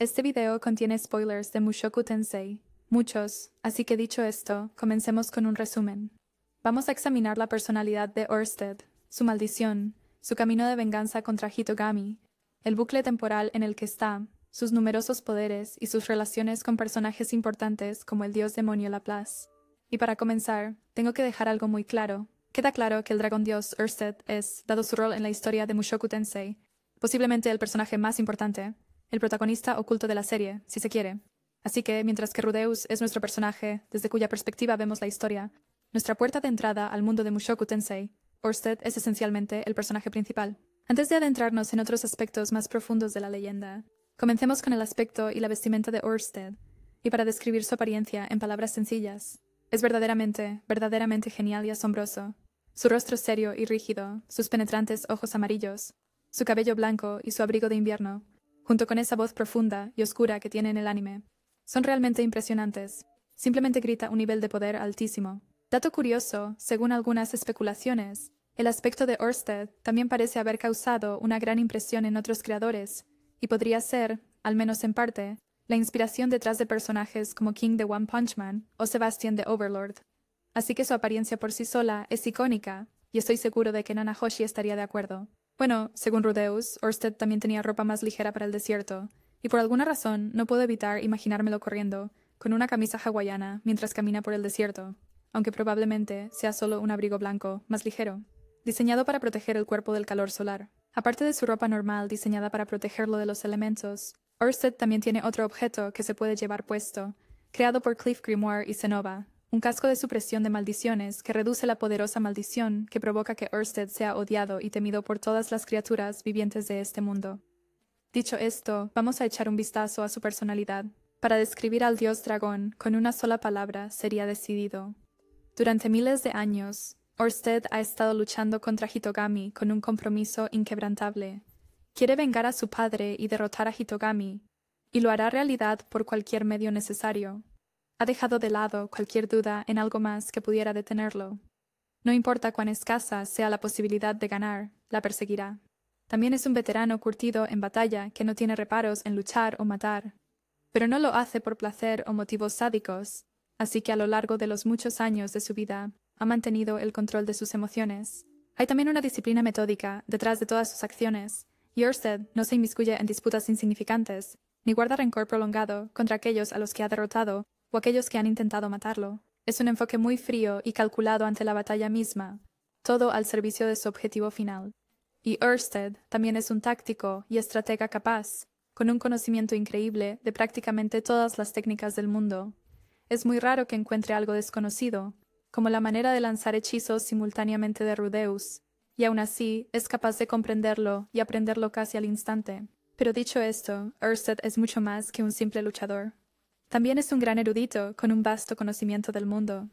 Este video contiene spoilers de Mushoku Tensei, muchos, así que dicho esto, comencemos con un resumen. Vamos a examinar la personalidad de Orsted, su maldición, su camino de venganza contra Hitogami, el bucle temporal en el que está, sus numerosos poderes y sus relaciones con personajes importantes como el dios demonio Laplace. Y para comenzar, tengo que dejar algo muy claro. Queda claro que el dragón dios Ursted es, dado su rol en la historia de Mushoku Tensei, posiblemente el personaje más importante, el protagonista oculto de la serie, si se quiere. Así que, mientras que Rudeus es nuestro personaje, desde cuya perspectiva vemos la historia, nuestra puerta de entrada al mundo de Mushoku Tensei, Orsted es esencialmente el personaje principal. Antes de adentrarnos en otros aspectos más profundos de la leyenda, comencemos con el aspecto y la vestimenta de Orsted, y para describir su apariencia en palabras sencillas. Es verdaderamente, verdaderamente genial y asombroso. Su rostro serio y rígido, sus penetrantes ojos amarillos, su cabello blanco y su abrigo de invierno, junto con esa voz profunda y oscura que tiene en el anime, son realmente impresionantes. Simplemente grita un nivel de poder altísimo. Dato curioso, según algunas especulaciones, el aspecto de Orsted también parece haber causado una gran impresión en otros creadores, y podría ser, al menos en parte, la inspiración detrás de personajes como King de One Punch Man o Sebastian de Overlord. Así que su apariencia por sí sola es icónica, y estoy seguro de que Nanahoshi estaría de acuerdo. Bueno, según Rudeus, Orsted también tenía ropa más ligera para el desierto, y por alguna razón no puedo evitar imaginármelo corriendo, con una camisa hawaiana, mientras camina por el desierto, aunque probablemente sea solo un abrigo blanco, más ligero, diseñado para proteger el cuerpo del calor solar. Aparte de su ropa normal diseñada para protegerlo de los elementos, Orsted también tiene otro objeto que se puede llevar puesto, creado por Cliff Grimoire y Zenova un casco de supresión de maldiciones que reduce la poderosa maldición que provoca que Ørsted sea odiado y temido por todas las criaturas vivientes de este mundo. Dicho esto, vamos a echar un vistazo a su personalidad. Para describir al dios dragón con una sola palabra sería decidido. Durante miles de años, Orsted ha estado luchando contra Hitogami con un compromiso inquebrantable. Quiere vengar a su padre y derrotar a Hitogami, y lo hará realidad por cualquier medio necesario ha dejado de lado cualquier duda en algo más que pudiera detenerlo. No importa cuán escasa sea la posibilidad de ganar, la perseguirá. También es un veterano curtido en batalla que no tiene reparos en luchar o matar, pero no lo hace por placer o motivos sádicos, así que a lo largo de los muchos años de su vida ha mantenido el control de sus emociones. Hay también una disciplina metódica detrás de todas sus acciones, y no se inmiscuye en disputas insignificantes, ni guarda rencor prolongado contra aquellos a los que ha derrotado o aquellos que han intentado matarlo. Es un enfoque muy frío y calculado ante la batalla misma, todo al servicio de su objetivo final. Y Ørsted también es un táctico y estratega capaz, con un conocimiento increíble de prácticamente todas las técnicas del mundo. Es muy raro que encuentre algo desconocido, como la manera de lanzar hechizos simultáneamente de Rudeus, y aún así es capaz de comprenderlo y aprenderlo casi al instante. Pero dicho esto, Ørsted es mucho más que un simple luchador. También es un gran erudito, con un vasto conocimiento del mundo.